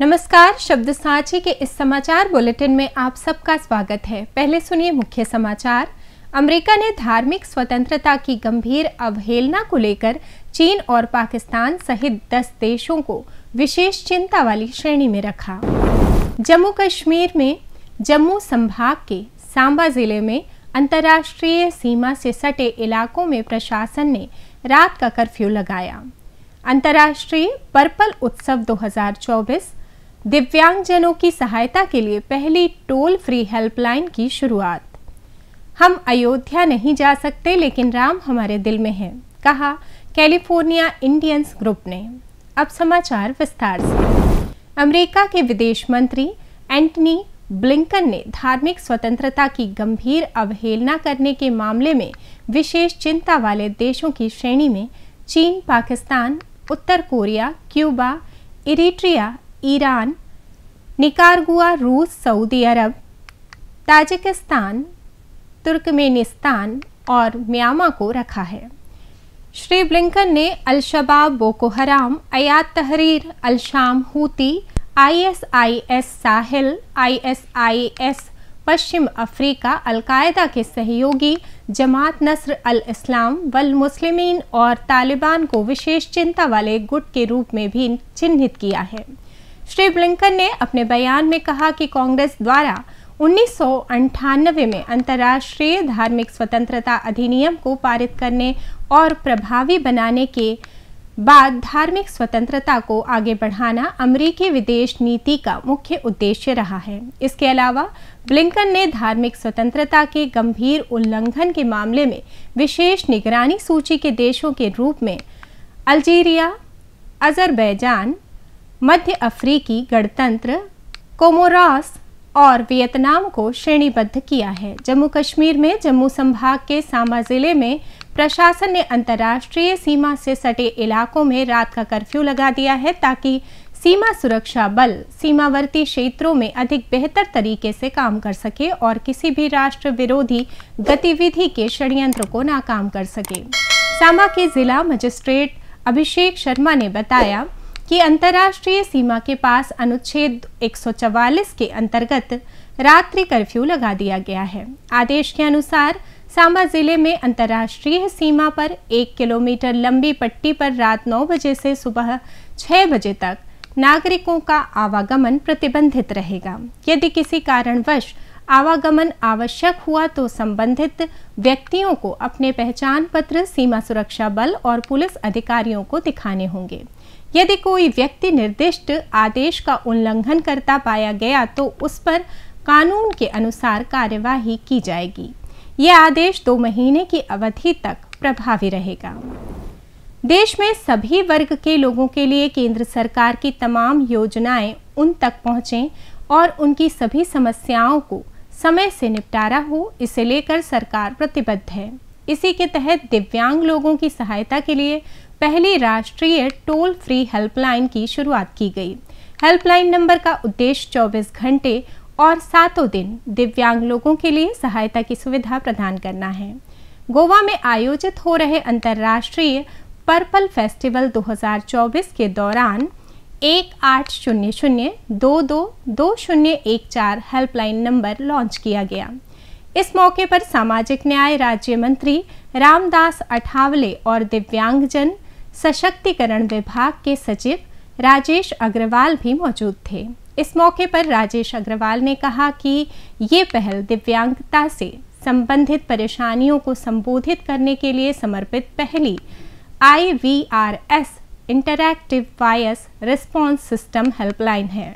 नमस्कार शब्द साझी के इस समाचार बुलेटिन में आप सबका स्वागत है पहले सुनिए मुख्य समाचार अमेरिका ने धार्मिक स्वतंत्रता की गंभीर अवहेलना को लेकर चीन और पाकिस्तान सहित 10 देशों को विशेष चिंता वाली श्रेणी में रखा जम्मू कश्मीर में जम्मू संभाग के सांबा जिले में अंतर्राष्ट्रीय सीमा से सटे इलाकों में प्रशासन ने रात का कर्फ्यू लगाया अंतर्राष्ट्रीय पर्पल उत्सव 2024 दिव्यांगजनों की सहायता के लिए पहली टोल फ्री हेल्पलाइन की शुरुआत हम अयोध्या नहीं जा सकते लेकिन राम हमारे दिल में है कहा कैलिफोर्निया इंडियंस ग्रुप ने अब समाचार विस्तार से अमेरिका के विदेश मंत्री एंटनी ब्लिंकन ने धार्मिक स्वतंत्रता की गंभीर अवहेलना करने के मामले में विशेष चिंता वाले देशों की श्रेणी में चीन पाकिस्तान उत्तर Korea Cuba Eritrea Iran Nicaragua रूस सऊदी अरब ताजिकिस्तान तुर्कमेनिस्तान और म्यांमा को रखा है श्री ब्लिंकन ने अलशबाब Boko Haram Hayat Tahrir al Sham Houthi ISIS Sahel ISIS पश्चिम अफ्रीका अलकायदा के सहयोगी जमात नसर अल इस्लाम वल मुस्लिमीन और तालिबान को विशेष चिंता वाले गुट के रूप में भी चिन्हित किया है श्री ब्लिंकन ने अपने बयान में कहा कि कांग्रेस द्वारा उन्नीस में अंतर्राष्ट्रीय धार्मिक स्वतंत्रता अधिनियम को पारित करने और प्रभावी बनाने के बाद धार्मिक स्वतंत्रता को आगे बढ़ाना अमेरिकी विदेश नीति का मुख्य उद्देश्य रहा है इसके अलावा ब्लिंकन ने धार्मिक स्वतंत्रता के गंभीर उल्लंघन के मामले में विशेष निगरानी सूची के देशों के रूप में अल्जीरिया अजरबैजान मध्य अफ्रीकी गणतंत्र कोमोरास और वियतनाम को श्रेणीबद्ध किया है जम्मू कश्मीर में जम्मू संभाग के सांबा जिले में प्रशासन ने अंतर्राष्ट्रीय सीमा से सटे इलाकों में रात का कर्फ्यू लगा दिया है ताकि सीमा सुरक्षा बल सीमावर्ती क्षेत्रों में अधिक बेहतर तरीके से काम कर सके और किसी भी राष्ट्र विरोधी गतिविधि के षड्यंत्र को नाकाम कर सके सामा के जिला मजिस्ट्रेट अभिषेक शर्मा ने बताया कि अंतर्राष्ट्रीय सीमा के पास अनुच्छेद 144 के अंतर्गत रात्रि कर्फ्यू लगा दिया गया है आदेश के अनुसार सांबा जिले में अंतर्राष्ट्रीय सीमा पर एक किलोमीटर लंबी पट्टी पर रात 9 बजे से सुबह 6 बजे तक नागरिकों का आवागमन प्रतिबंधित रहेगा यदि किसी कारणवश आवागमन आवश्यक हुआ तो संबंधित व्यक्तियों को अपने पहचान पत्र सीमा सुरक्षा बल और पुलिस अधिकारियों को दिखाने होंगे यदि कोई व्यक्ति निर्दिष्ट आदेश का उल्लंघन करता पाया गया तो उस पर कानून के अनुसार कार्यवाही की जाएगी यह आदेश दो महीने की अवधि तक प्रभावी रहेगा देश में सभी वर्ग के लोगों के लिए केंद्र सरकार की तमाम योजनाएं उन तक पहुंचें और उनकी सभी समस्याओं को समय से निपटारा हो इसे लेकर सरकार प्रतिबद्ध है इसी के तहत दिव्यांग लोगों की सहायता के लिए पहली राष्ट्रीय टोल फ्री हेल्पलाइन की शुरुआत की गई हेल्पलाइन नंबर का उद्देश्य 24 घंटे और सातों दिन दिव्यांग लोगों के लिए सहायता की सुविधा प्रदान करना है गोवा में आयोजित हो रहे अंतर्राष्ट्रीय पर्पल फेस्टिवल 2024 के दौरान एक आठ शून्य शून्य दो दो दो शून्य एक चार हेल्पलाइन नंबर लॉन्च किया गया इस मौके पर सामाजिक न्याय राज्य मंत्री रामदास अठावले और दिव्यांगजन सशक्तिकरण विभाग के सचिव राजेश अग्रवाल भी मौजूद थे इस मौके पर राजेश अग्रवाल ने कहा कि ये पहल दिव्यांगता से संबंधित परेशानियों को संबोधित करने के लिए समर्पित पहली I V R S interactive voice response system helpline है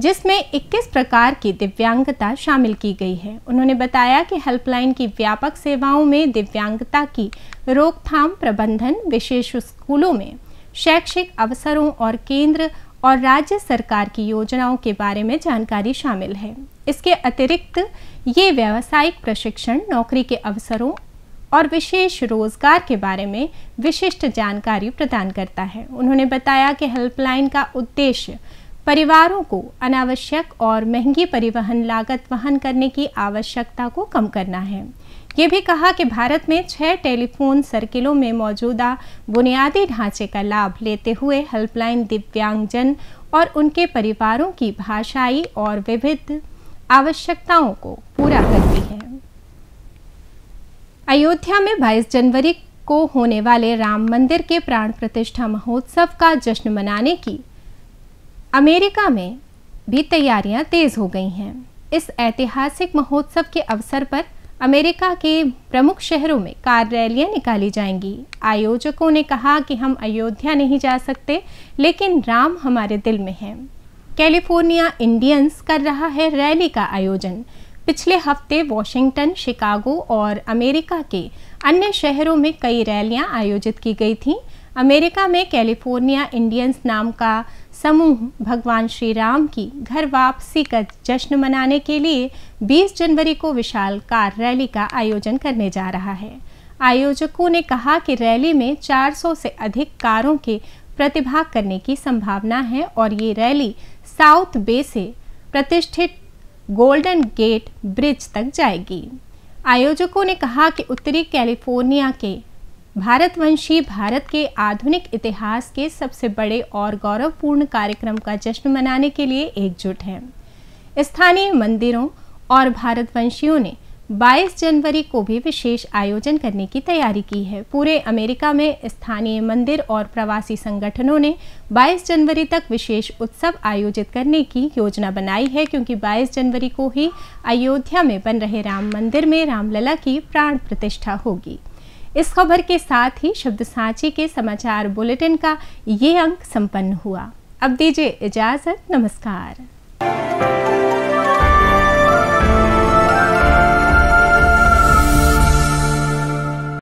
जिसमें 21 प्रकार की दिव्यांगता शामिल की गई है उन्होंने बताया कि हेल्पलाइन की व्यापक सेवाओं में दिव्यांगता की रोकथाम प्रबंधन विशेष स्कूलों में शैक्षिक अवसरों और केंद्र और राज्य सरकार की योजनाओं के बारे में जानकारी शामिल है इसके अतिरिक्त ये व्यावसायिक प्रशिक्षण नौकरी के अवसरों और विशेष रोजगार के बारे में विशिष्ट जानकारी प्रदान करता है उन्होंने बताया कि हेल्पलाइन का उद्देश्य परिवारों को अनावश्यक और महंगी परिवहन लागत वहन करने की आवश्यकता को कम करना है ये भी कहा कि भारत में छह टेलीफोन सर्किलों में मौजूदा बुनियादी ढांचे का लाभ लेते हुए हेल्पलाइन दिव्यांगजन और उनके परिवारों की भाषाई और विविध आवश्यकताओं को पूरा करती है अयोध्या में 22 जनवरी को होने वाले राम मंदिर के प्राण प्रतिष्ठा महोत्सव का जश्न मनाने की अमेरिका में भी तैयारियां तेज़ हो गई हैं इस ऐतिहासिक महोत्सव के अवसर पर अमेरिका के प्रमुख शहरों में कार रैलियाँ निकाली जाएंगी आयोजकों ने कहा कि हम अयोध्या नहीं जा सकते लेकिन राम हमारे दिल में हैं कैलिफोर्निया इंडियंस कर रहा है रैली का आयोजन पिछले हफ्ते वॉशिंगटन शिकागो और अमेरिका के अन्य शहरों में कई रैलियां आयोजित की गई थीं अमेरिका में कैलिफोर्निया इंडियंस नाम का समूह भगवान श्री राम की घर वापसी का जश्न मनाने के लिए 20 जनवरी को विशाल कार रैली का आयोजन करने जा रहा है आयोजकों ने कहा कि रैली में 400 से अधिक कारों के प्रतिभाग करने की संभावना है और ये रैली साउथ बे से प्रतिष्ठित गोल्डन गेट ब्रिज तक जाएगी आयोजकों ने कहा कि उत्तरी कैलिफोर्निया के भारतवंशी भारत के आधुनिक इतिहास के सबसे बड़े और गौरवपूर्ण कार्यक्रम का जश्न मनाने के लिए एकजुट हैं स्थानीय मंदिरों और भारतवंशियों ने 22 जनवरी को भी विशेष आयोजन करने की तैयारी की है पूरे अमेरिका में स्थानीय मंदिर और प्रवासी संगठनों ने 22 जनवरी तक विशेष उत्सव आयोजित करने की योजना बनाई है क्योंकि 22 जनवरी को ही अयोध्या में बन रहे राम मंदिर में रामलला की प्राण प्रतिष्ठा होगी इस खबर के साथ ही शब्द सांची के समाचार बुलेटिन का ये अंक संपन्न हुआ अब दीजिए इजाज़त नमस्कार